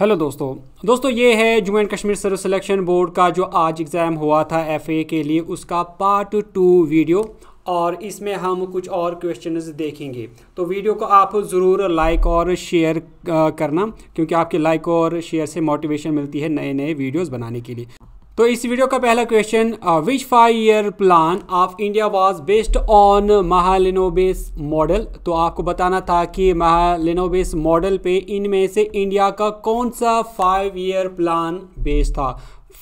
hello दोस्तों दोस्तों ये है Jammu and Kashmir service selection board का जो आज एग्ज़ाम हुआ था एफए के लिए उसका पार्ट टू वीडियो और इसमें हम कुछ और क्वेश्चन देखेंगे तो वीडियो को आप ज़रूर लाइक और शेयर करना क्योंकि आपके लाइक और शेयर से मोटिवेशन मिलती है नए नए वीडियोस बनाने के लिए तो इस वीडियो का पहला question which five year plan of India was based on Mahalanobis model तो आपको बताना था कि महालिनोबेस मॉडल पे इनमें से इंडिया का कौन सा फाइव ईयर प्लान बेस्ड था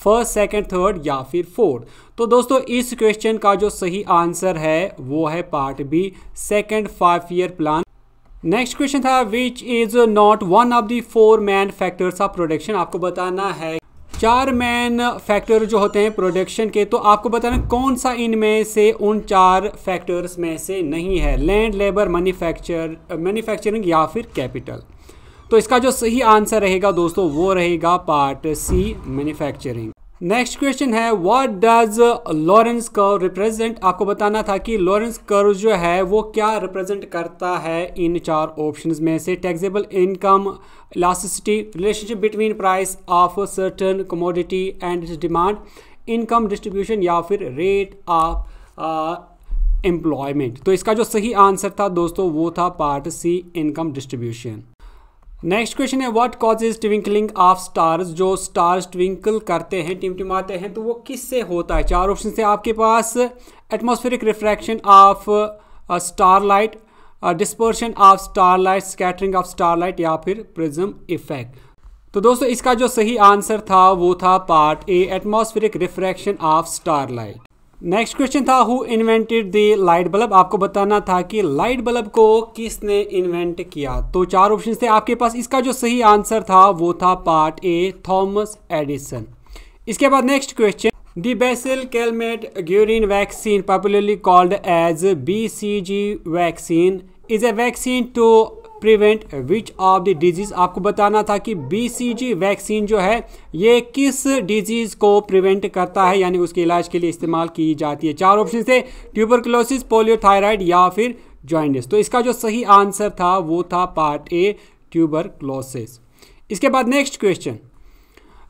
फर्स्ट सेकंड थर्ड या फिर फोर्थ तो दोस्तों इस क्वेश्चन का जो सही आंसर है वो है part B second five year plan next question था which is not one of the four main factors of production आपको बताना है चार मेन फैक्टर जो होते हैं प्रोडक्शन के तो आपको बताना कौन सा इनमें से उन चार फैक्टर्स में से नहीं है लैंड लेबर मैन्युफैक्चर मैन्युफैक्चरिंग या फिर कैपिटल तो इसका जो सही आंसर रहेगा दोस्तों वो रहेगा part C manufacturing next question है what does Lorenz curve represent आपको बताना था कि लॉरेंस कर्व जो है वो क्या रिप्रेजेंट करता है इन चार ऑप्शंस में से taxable income elasticity relationship between price of certain commodity and demand income distribution या फिर रेट ऑफ एम्प्लॉयमेंट तो इसका जो सही आंसर था दोस्तों वो था part C income distribution next question है what causes twinkling of stars जो स्टार्स ट्विंकल करते हैं टिमटिमाते हैं तो वो किससे होता है चार ऑप्शन है आपके पास atmospheric refraction of star light dispersion of star light scattering of star light या फिर प्रिज्म इफेक्ट तो दोस्तों इसका जो सही आंसर था वो था part A atmospheric refraction of star light next question था who invented the light bulb आपको बताना था कि लाइट बल्ब को किसने इन्वेंट किया तो चार ऑप्शन थे आपके पास इसका जो सही आंसर था वो था पार्ट ए थॉमस एडिसन इसके बाद next question The Guerin vaccine popularly called as B C G vaccine is a vaccine to prevent which of the disease आपको बताना था कि बीसीजी वैक्सीन जो है ये किस डिजीज़ को प्रिवेंट करता है यानी उसके इलाज के लिए इस्तेमाल की जाती है चार ऑप्शन थे ट्यूबरकलोसिस पोलियो थायराइड या फिर जॉइंडिस तो इसका जो सही आंसर था वो था पार्ट ए ट्यूबर इसके बाद next question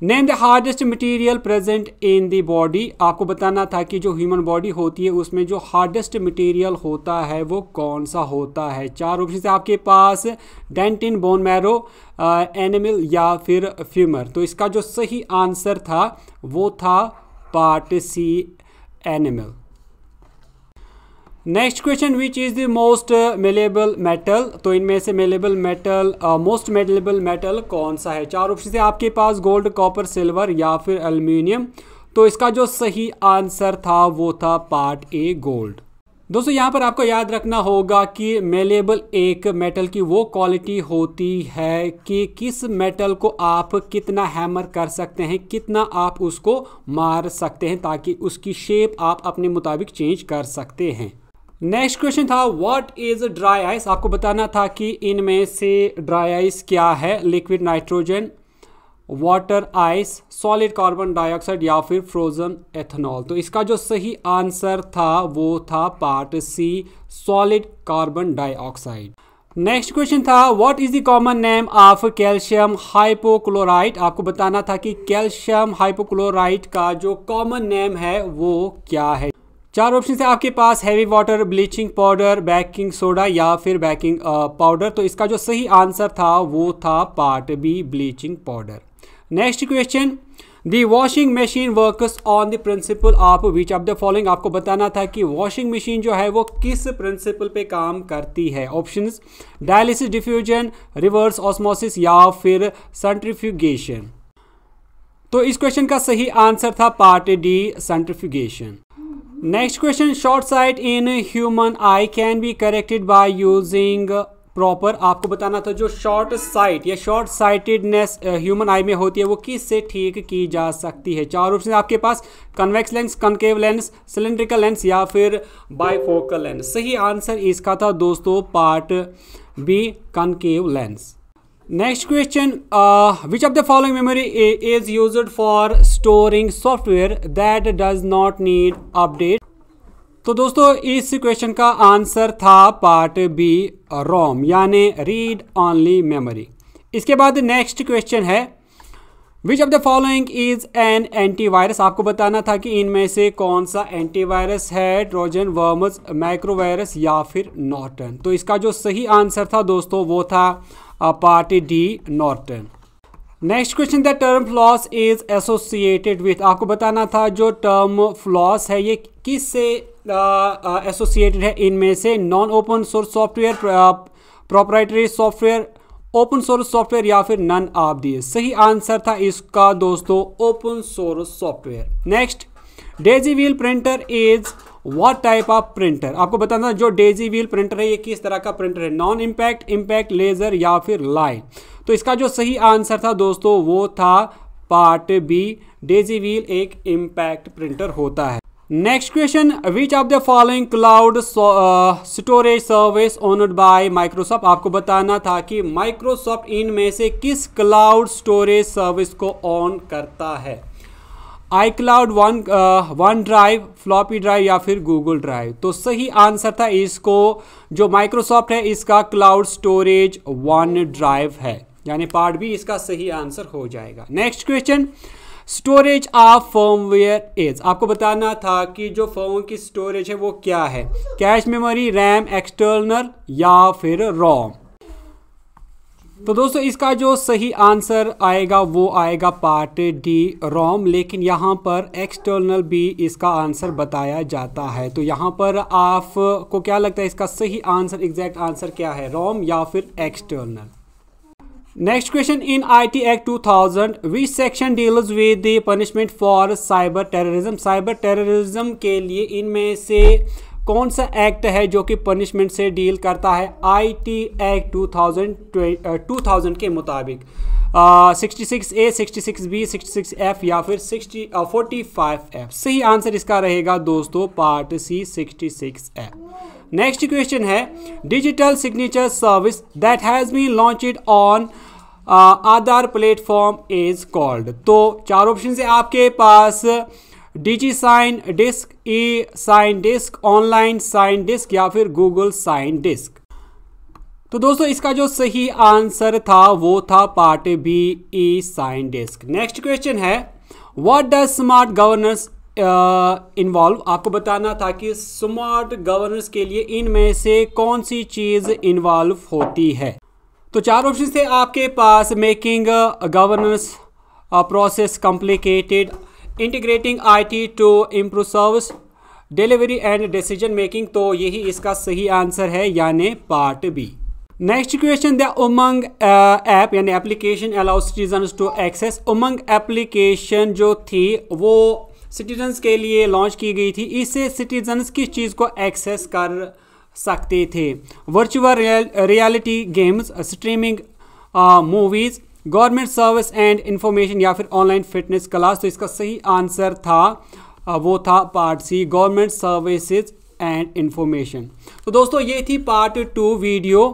name the hardest material present in the body आपको बताना था कि जो ह्यूमन बॉडी होती है उसमें जो हार्डेस्ट मटेरियल होता है वो कौन सा होता है चार ऑप्शन आपके पास डेंटिन बोन मैरो एनिमल या फिर फ्यूमर तो इसका जो सही आंसर था वो था part C enamel next question which is the most malleable metal तो इनमें से malleable metal most malleable metal कौन सा है चार ऑप्शन से आपके पास गोल्ड कॉपर सिल्वर या फिर अल्मीनियम तो इसका जो सही आंसर था वो था पार्ट ए गोल्ड दोस्तों यहाँ पर आपको याद रखना होगा कि मेलेबल एक मेटल की वो क्वालिटी होती है कि किस मेटल को आप कितना हैमर कर सकते हैं कितना आप उसको मार सकते हैं ताकि उसकी शेप आप अपने मुताबिक चेंज कर सकते हैं नेक्स्ट क्वेश्चन था व्हाट इज ड्राई आइस आपको बताना था कि इनमें से ड्राई आइस क्या है liquid nitrogen water ice solid carbon dioxide या फिर फ्रोजन एथेनॉल तो इसका जो सही आंसर था वो था part C solid carbon dioxide next question था what is the common name of calcium hypochlorite आपको बताना था कि कैल्शियम हाइपोक्लोराइट का जो कॉमन नेम है वो क्या है चार ऑप्शन है आपके पास heavy water bleaching powder baking soda या फिर बेकिंग पाउडर uh, तो इसका जो सही आंसर था वो था part B bleaching powder next question the washing machine works on the principle of which of the following आपको बताना था कि वॉशिंग मशीन जो है वो किस प्रिंसिपल पे काम करती है option dialysis diffusion reverse osmosis या फिर सेंट्रीफ्यूगेशन तो इस क्वेश्चन का सही आंसर था part D centrifugation Next question short sight in human eye can be corrected by using proper आपको बताना था जो शॉर्ट साइट या शॉर्ट साइटेडनेस ह्यूमन आई में होती है वो किस से ठीक की जा सकती है चार ऑप्शन आपके पास convex lens concave lens cylindrical lens या फिर बाईफोकल लेंस सही आंसर इसका था दोस्तों part B concave lens next question which of the following memory is use for storing software that does not need update तो दोस्तों इस क्वेश्चन का आंसर था पार्ट बी रोम यानी रीड ऑनली मेमोरी इसके बाद नेक्स्ट क्वेश्चन है which of the following is an antivirus आपको बताना था कि इनमें से कौन सा एंटीवायरस है ट्रोजन वर्मस माइक्रोवायरस या फिर नॉटन तो इसका जो सही आंसर था दोस्तों वो था part D Norton next question the term FLOSS is associated with आपको बताना था जो टर्म फ्लॉस है ये किस से एसोसिएटेड uh, है इनमें से non open source software proprietary software open source software या फिर नन आप दिए सही आंसर था इसका दोस्तों open source software next daisy wheel printer is what type of printer आपको बताना जो डेजी व्हील प्रिंटर है ये किस तरह का प्रिंटर है नॉन इम्पैक्ट इम्पैक्ट लेज़र या फिर लाइट तो इसका जो सही आंसर था दोस्तों वो था पार्ट बी डेजी व्हील एक इम्पैक्ट प्रिंटर होता है next question which of the following cloud storage service owned by Microsoft आपको बताना था कि माइक्रोसॉफ्ट इन में से किस क्लाउड स्टोरेज सर्विस को ऑन करता है iCloud one OneDrive floppy drive या फिर गूगल ड्राइव तो सही आंसर था इसको जो माइक्रोसॉफ्ट है इसका क्लाउड स्टोरेज वन ड्राइव है यानी पार्ट भी इसका सही आंसर हो जाएगा next question storage of firmware is आपको बताना था कि जो फर्म की स्टोरेज है वो क्या है कैश मेमोरी रैम एक्सटर्नल या फिर रोम तो दोस्तों इसका जो सही आंसर आएगा वो आएगा पार्ट डी रोम लेकिन यहाँ पर एक्सटर्नल भी इसका आंसर बताया जाता है तो यहाँ पर आप को क्या लगता है इसका सही आंसर एग्जैक्ट आंसर क्या है रोम या फिर external Next question in IT act 2000 which section deals with the punishment for cyber terrorism cyber terrorism के लिए इनमें से कौन सा एक्ट है जो कि पनिशमेंट से डील करता है आईटी एक्ट 2000 2000 के मुताबिक sixty A sixty B sixty F या फिर सिक्सटी फोर्टी फाइव एफ सही आंसर इसका रहेगा दोस्तों part C sixty six F next question है digital signature service that has been launched on Aadhaar platform is called तो चार ऑप्शन है आपके पास uh, digi sign disk e sign disk online sign disk या फिर गूगल साइन डिस्क तो दोस्तों इसका जो सही आंसर था वो था part B e sign disk next question है what does smart governance involve आपको बताना था कि स्मार्ट गवर्नेंस के लिए इनमें से कौन सी चीज़ इन्वॉल्व होती है तो चार ऑप्शन थे आपके पास making governance process complicated integrating IT to improve service delivery and decision making तो यही इसका सही आंसर है यानी part B next question the Umang app यानी application allow citizen to access Umang application जो थी वो सिटीजन्स के लिए लॉन्च की गई थी इससे सिटीजन्स किस चीज़ को एक्सेस कर सकते थे virtual reality games streaming movies government service and information या फिर ऑनलाइन फिटनेस क्लास तो इसका सही आंसर था वो था part C government services and information तो दोस्तों ये थी पार्ट टू वीडियो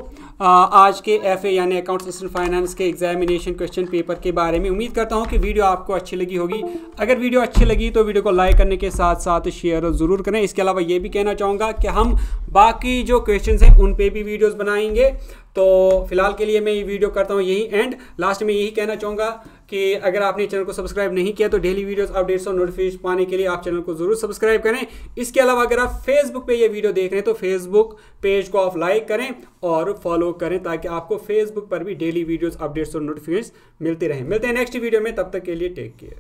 आज के एफ ए यानी अकाउंट्स एंड फाइनेंस के एग्जामिनेशन क्वेश्चन पेपर के बारे में उम्मीद करता हूँ कि वीडियो आपको अच्छी लगी होगी अगर वीडियो अच्छी लगी तो वीडियो को लाइक करने के साथ साथ शेयर ज़रूर करें इसके अलावा ये भी कहना चाहूँगा कि हम बाकी जो क्वेश्चन हैं उन पर भी वीडियोज़ बनाएंगे तो फिलहाल के लिए मैं ये वीडियो करता हूँ यही एंड लास्ट में यही कहना चाहूँगा कि अगर आपने चैनल को सब्सक्राइब नहीं किया तो डेली वीडियोस अपडेट्स और नोटिफिकेशन पाने के लिए आप चैनल को जरूर सब्सक्राइब करें इसके अलावा अगर आप फेसबुक पे ये वीडियो देख रहे हैं तो फेसबुक पेज को आप लाइक करें और फॉलो करें ताकि आपको फेसबुक पर भी डेली वीडियोज़ अपडेट्स और नोटिफिकेशन मिलते रहें मिलते हैं नेक्स्ट वीडियो में तब तक के लिए टेक केयर